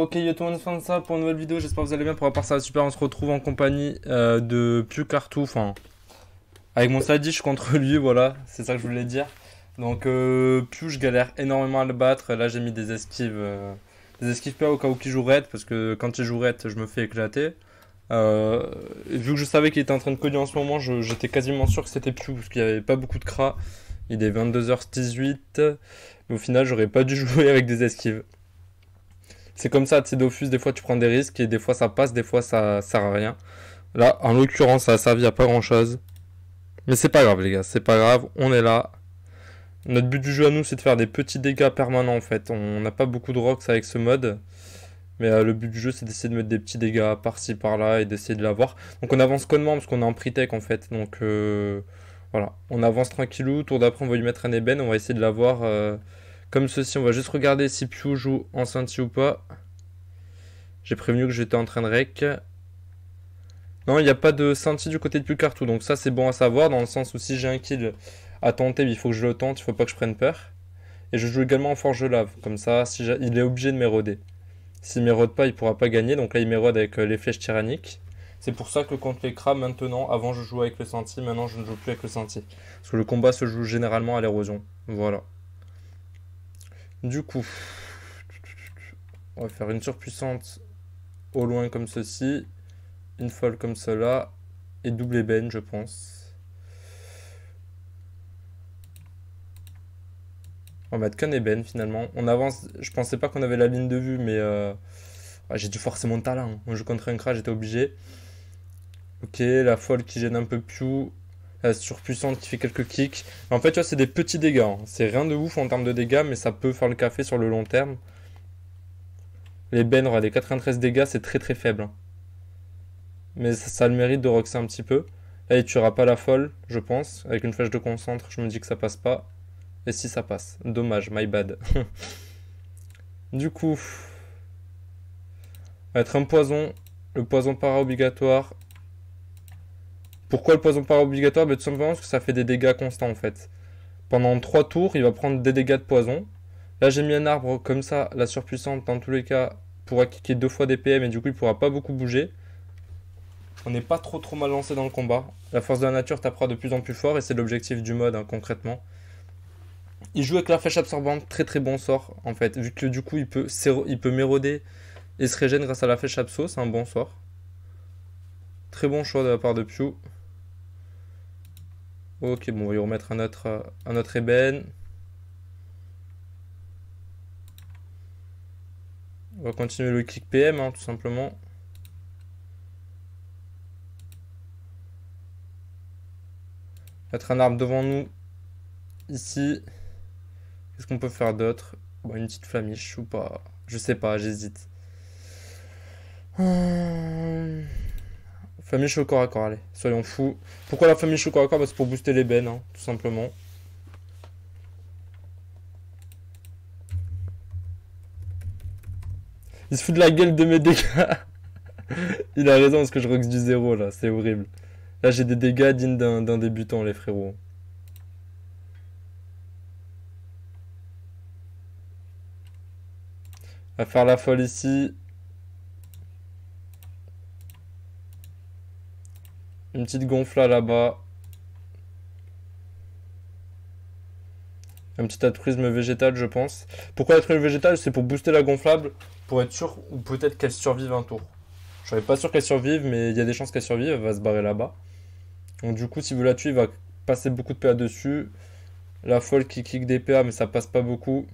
Ok, yo tout le monde, fin de ça pour une nouvelle vidéo. J'espère que vous allez bien. Pour la part, ça super. On se retrouve en compagnie euh, de Piu Cartou. Enfin, avec mon Sadish contre lui, voilà. C'est ça que je voulais dire. Donc, euh, Piu, je galère énormément à le battre. Là, j'ai mis des esquives. Euh, des esquives pas au cas où qu'il joue red. Parce que quand il joue red, je me fais éclater. vu que je savais qu'il était en train de coder en ce moment, j'étais quasiment sûr que c'était Piu. Parce qu'il n'y avait pas beaucoup de cras. Il est 22h18. Mais au final, j'aurais pas dû jouer avec des esquives c'est comme ça, tu Dofus, des fois tu prends des risques et des fois ça passe, des fois ça sert à rien. Là, en l'occurrence, ça a servi à pas grand chose. Mais c'est pas grave, les gars, c'est pas grave, on est là. Notre but du jeu à nous, c'est de faire des petits dégâts permanents en fait. On n'a pas beaucoup de rocks avec ce mode. Mais euh, le but du jeu, c'est d'essayer de mettre des petits dégâts par-ci par-là et d'essayer de l'avoir. Donc on avance connement parce qu'on est en pre-tech en fait. Donc euh, voilà, on avance tranquillou. Tour d'après, on va lui mettre un ébène. On va essayer de l'avoir. Euh, comme ceci, on va juste regarder si Piu joue en senti ou pas. J'ai prévenu que j'étais en train de rec. Non, il n'y a pas de senti du côté de Piu Cartou, donc ça c'est bon à savoir, dans le sens où si j'ai un kill à tenter, il faut que je le tente, il faut pas que je prenne peur. Et je joue également en forge lave, comme ça si il est obligé de m'éroder. S'il m'érode pas, il pourra pas gagner, donc là il m'érode avec euh, les flèches tyranniques. C'est pour ça que contre les crabes, maintenant, avant je jouais avec le senti, maintenant je ne joue plus avec le senti. Parce que le combat se joue généralement à l'érosion. Voilà. Du coup, on va faire une surpuissante au loin comme ceci, une folle comme cela, et double ébène, je pense. On va mettre qu'un ébène finalement. On avance, je pensais pas qu'on avait la ligne de vue, mais euh, j'ai dû forcer mon talent. je contre un crash, j'étais obligé. Ok, la folle qui gêne un peu plus. Euh, surpuissante qui fait quelques kicks. En fait, tu vois, c'est des petits dégâts. Hein. C'est rien de ouf en termes de dégâts, mais ça peut faire le café sur le long terme. Les Ben, les 93 dégâts, c'est très très faible. Hein. Mais ça, a le mérite de roxer un petit peu. Là, il tuera pas la folle, je pense. Avec une flèche de concentre, je me dis que ça passe pas. Et si ça passe, dommage, my bad. du coup, être un poison. Le poison para obligatoire, pourquoi le poison pas obligatoire Tout simplement parce que ça fait des dégâts constants en fait. Pendant 3 tours, il va prendre des dégâts de poison. Là, j'ai mis un arbre comme ça, la surpuissante, dans tous les cas, pourra kicker deux fois des PM et du coup, il pourra pas beaucoup bouger. On n'est pas trop trop mal lancé dans le combat. La force de la nature tapera de plus en plus fort et c'est l'objectif du mode hein, concrètement. Il joue avec la flèche absorbante, très très bon sort en fait, vu que du coup il peut, il peut méroder et se régène grâce à la flèche absorbante, c'est un bon sort. Très bon choix de la part de Pew. Ok, bon, on va y remettre un autre, euh, un autre ébène. On va continuer le clic PM, hein, tout simplement. Mettre un arbre devant nous, ici. Qu'est-ce qu'on peut faire d'autre Une petite flamiche ou pas Je sais pas, j'hésite. Hum... Famille, je à corps, allez, soyons fous. Pourquoi la famille, je à corps Parce C'est pour booster les bennes, hein, tout simplement. Il se fout de la gueule de mes dégâts. Il a raison parce que je rox du zéro là, c'est horrible. Là j'ai des dégâts dignes d'un débutant les frérots. va faire la folle ici. Une petite gonfle là-bas. un petit atrisme végétal, je pense. Pourquoi être végétal C'est pour booster la gonflable, pour être sûr ou peut-être qu'elle survive un tour. Je suis pas sûr qu'elle survive, mais il y a des chances qu'elle survive, elle va se barrer là-bas. Donc du coup, si vous la tuez, il va passer beaucoup de PA dessus. La folle qui clique des PA, mais ça passe pas beaucoup.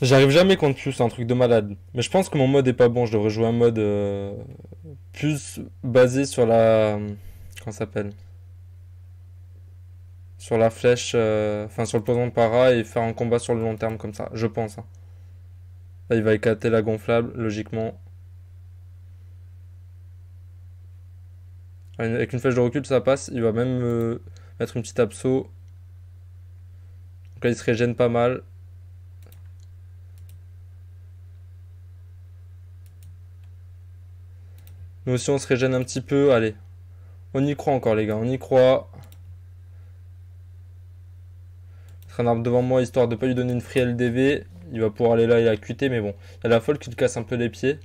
J'arrive jamais contre plus, c'est un truc de malade. Mais je pense que mon mode est pas bon, je devrais jouer un mode euh, plus basé sur la. Comment s'appelle Sur la flèche, euh, enfin sur le poison de para et faire un combat sur le long terme comme ça, je pense. Hein. Là, il va éclater la gonflable, logiquement. Avec une flèche de recul, ça passe. Il va même euh, mettre une petite abso. Donc là, il se régène pas mal. Nous aussi, on se régène un petit peu. Allez. On y croit encore, les gars. On y croit. un devant moi, histoire de pas lui donner une free LDV. Il va pouvoir aller là et QT mais bon. Il y a la folle qui te casse un peu les pieds.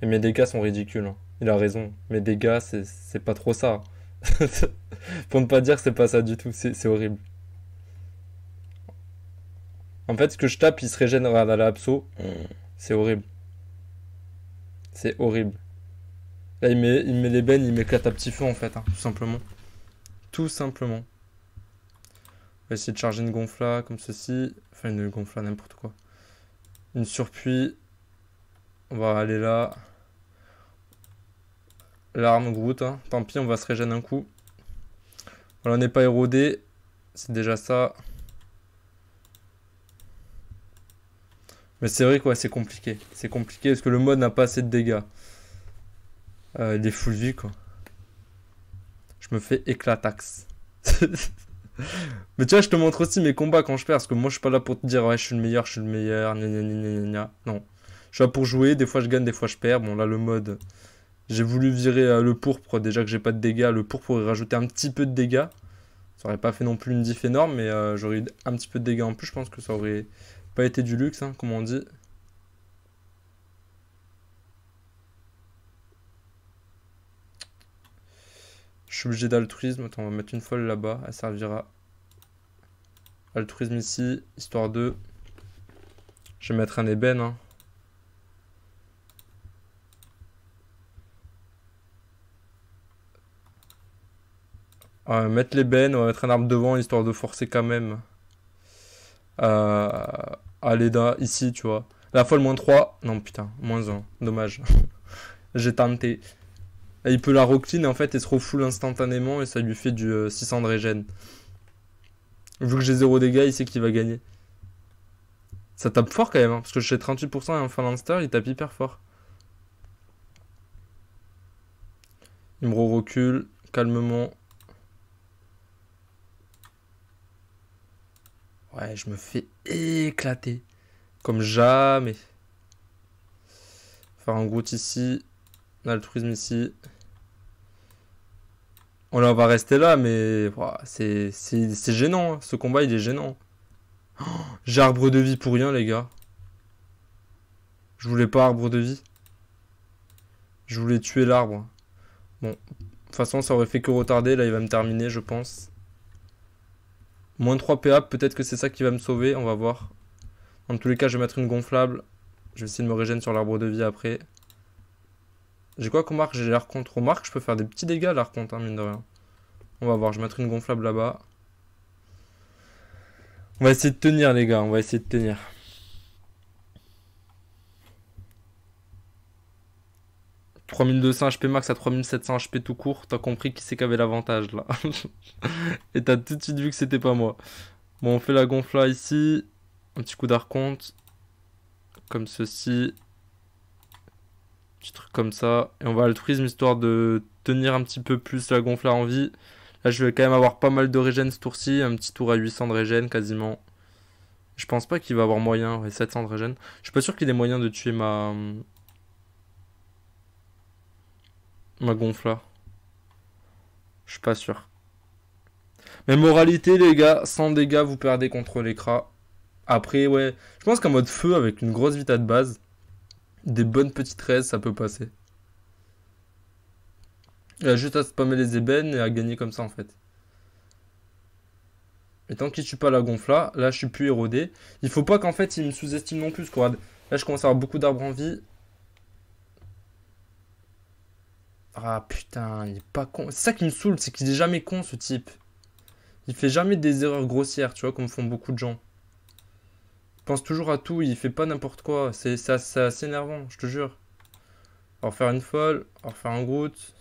Mais mes dégâts sont ridicules. Hein. Il a raison. Mes dégâts, c'est pas trop ça. Pour ne pas dire que c'est pas ça du tout. C'est horrible. En fait, ce que je tape, il se régène à l'abso. C'est horrible. C'est horrible. Là, il met, il met les bennes, il m'éclate à petit feu, en fait, hein, tout simplement. Tout simplement. On va essayer de charger une gonfla, comme ceci. Enfin, une gonfla, n'importe quoi. Une surpuis. On va aller là. L'arme, Groot, hein. tant pis, on va se régénérer un coup. Voilà, on n'est pas érodé. C'est déjà ça. Mais c'est vrai quoi, c'est compliqué. C'est compliqué parce que le mode n'a pas assez de dégâts. Euh, des full vie quoi. Je me fais éclataxe. Mais tu vois, je te montre aussi mes combats quand je perds, parce que moi, je suis pas là pour te dire, ouais, je suis le meilleur, je suis le meilleur, Non. Je suis là pour jouer, des fois je gagne, des fois je perds. Bon, là, le mode, j'ai voulu virer euh, le pourpre, déjà que j'ai pas de dégâts. Le pourpre aurait rajouté un petit peu de dégâts. Ça aurait pas fait non plus une diff énorme, mais euh, j'aurais eu un petit peu de dégâts en plus. Je pense que ça aurait pas été du luxe, hein, comme on dit. suis obligé d'altruisme. Attends, on va mettre une folle là-bas. Elle servira. Altruisme ici, histoire de… Je vais mettre un ébène. Hein. On va mettre l'ébène, on va mettre un arbre devant, histoire de forcer quand même. Euh, à l'EDA, ici, tu vois. La folle, moins 3. Non, putain, moins 1. Dommage. J'ai tenté il peut la et en fait il se refoule instantanément et ça lui fait du 600 de régène. Vu que j'ai 0 dégâts, il sait qu'il va gagner. Ça tape fort quand même, hein, parce que j'ai 38% et un Phalanster, il tape hyper fort. Il me recule calmement. Ouais, je me fais éclater. Comme jamais. Faire un Groot ici. altruisme ici. On va rester là, mais c'est gênant. Hein. Ce combat, il est gênant. J'ai arbre de vie pour rien, les gars. Je voulais pas arbre de vie. Je voulais tuer l'arbre. Bon, de toute façon, ça aurait fait que retarder. Là, il va me terminer, je pense. Moins 3 PA, peut-être que c'est ça qui va me sauver. On va voir. En tous les cas, je vais mettre une gonflable. Je vais essayer de me régénérer sur l'arbre de vie après. J'ai quoi qu'on marque J'ai l'arc-contre Au marque, je peux faire des petits dégâts l'arc-contre, hein, mine de rien. On va voir, je vais mettre une gonflable là-bas. On va essayer de tenir, les gars. On va essayer de tenir. ...3200 HP max à 3700 HP tout court... ...t'as compris qui c'est qui avait l'avantage, là. Et t'as tout de suite vu que c'était pas moi. Bon, on fait la gonfla ici. Un petit coup d'arconte. Comme ceci petit truc comme ça. Et on va altruisme histoire de tenir un petit peu plus la gonfleur en vie. Là, je vais quand même avoir pas mal de régène ce tour-ci. Un petit tour à 800 de régène quasiment. Je pense pas qu'il va avoir moyen. Et 700 de régène. Je suis pas sûr qu'il ait moyen de tuer ma. Ma gonfleur. Je suis pas sûr. Mais moralité, les gars, sans dégâts, vous perdez contre l'écras. Après, ouais. Je pense qu'un mode feu, avec une grosse vita de base, des bonnes petites raises, ça peut passer. Il a juste à spammer les ébènes et à gagner comme ça en fait. Et tant qu'il ne tue pas la gonfla, là je suis plus érodé. Il faut pas qu'en fait il me sous-estime non plus, squad. Là je commence à avoir beaucoup d'arbres en vie. Ah putain, il est pas con. C'est ça qui me saoule, c'est qu'il est jamais con ce type. Il fait jamais des erreurs grossières, tu vois, comme font beaucoup de gens pense toujours à tout, il fait pas n'importe quoi. C'est ça, assez énervant, je te jure. On va refaire une folle, on va refaire un Groot.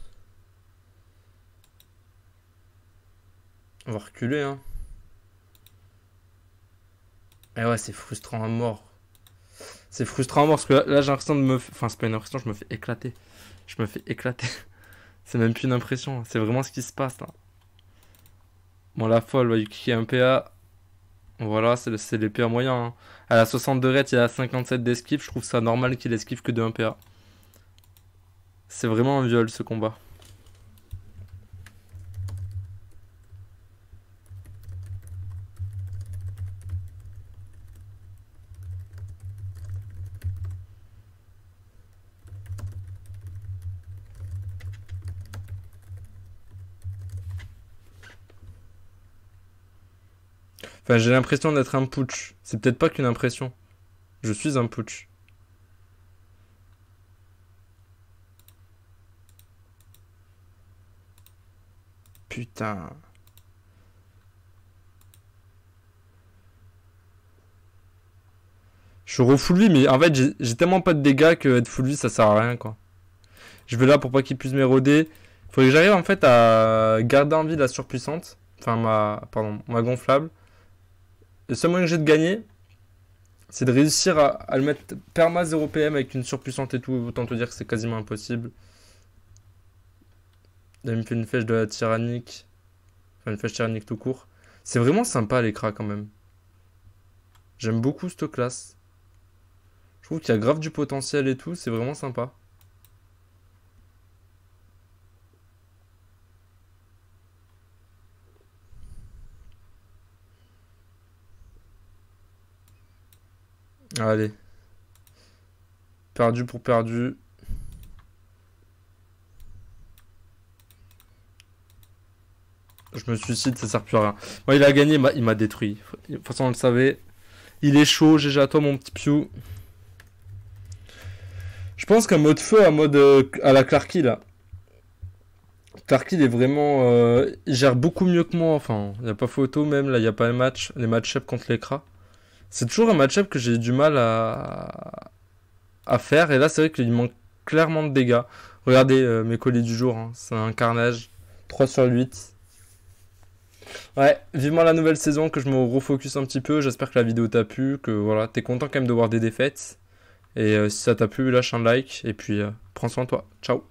On va reculer, hein. Et eh ouais, c'est frustrant à mort. C'est frustrant à mort parce que là, j'ai l'impression de me. Enfin, c'est pas une impression, je me fais éclater. Je me fais éclater. c'est même plus une impression, hein. c'est vraiment ce qui se passe là. Bon, la folle, va lui cliquer un PA. Voilà, c'est les PA moyens. Hein. À la 62 rate, il y a 57 d'esquive. Je trouve ça normal qu'il esquive que de 1 PA. C'est vraiment un viol ce combat. Enfin, j'ai l'impression d'être un putsch. C'est peut-être pas qu'une impression. Je suis un putsch. Putain. Je suis refull mais en fait, j'ai tellement pas de dégâts que être full vie, ça sert à rien, quoi. Je vais là pour pas qu'il puisse m'éroder. Faut que j'arrive, en fait, à garder en vie la surpuissante. Enfin, ma... Pardon, ma gonflable. Le seul moyen que j'ai de gagner, c'est de réussir à, le mettre perma 0 PM avec une surpuissante et tout. Autant te dire que c'est quasiment impossible. il me fait une flèche de la tyrannique. Enfin, une flèche tyrannique tout court. C'est vraiment sympa, les l'écran quand même. J'aime beaucoup cette classe. Je trouve qu'il y a grave du potentiel et tout. C'est vraiment sympa. Allez. Perdu pour perdu. Je me suicide, ça sert plus à rien. Moi, il a gagné, il m'a détruit. De toute façon, on le savait. Il est chaud, GG à toi, mon petit Piu. Je pense qu'un mode feu, un mode euh, à la Clarky, là. Clarky, il est vraiment. Euh, il gère beaucoup mieux que moi. Enfin, il n'y a pas photo, même. Là, il n'y a pas les match. Les match-up contre les c'est toujours un match-up que j'ai du mal à, faire. Et là, c'est vrai qu'il manque clairement de dégâts. Regardez euh, mes colis du jour. Hein. C'est un carnage. 3 sur 8. Ouais, vivement la nouvelle saison, que je me refocus un petit peu. J'espère que la vidéo t'a plu, que voilà, t'es content quand même de voir des défaites. Et euh, si ça t'a plu, lâche un like. Et puis, euh, prends soin de toi. Ciao